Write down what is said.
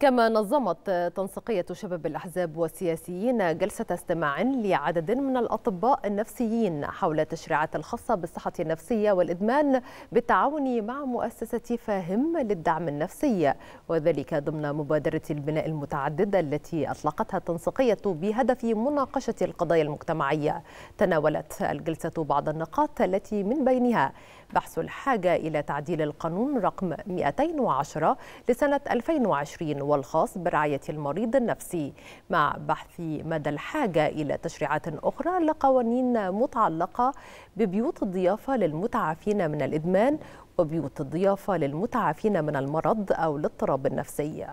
كما نظمت تنسيقية شباب الأحزاب والسياسيين جلسة استماع لعدد من الأطباء النفسيين حول التشريعات الخاصة بالصحة النفسية والإدمان بالتعاون مع مؤسسة فاهم للدعم النفسي وذلك ضمن مبادرة البناء المتعددة التي أطلقتها التنسيقية بهدف مناقشة القضايا المجتمعية تناولت الجلسة بعض النقاط التي من بينها بحث الحاجة إلى تعديل القانون رقم 210 لسنة 2020 والخاص برعاية المريض النفسي مع بحث مدى الحاجة إلى تشريعات أخرى لقوانين متعلقة ببيوت الضيافة للمتعافين من الإدمان وبيوت الضيافة للمتعافين من المرض أو الاضطراب النفسي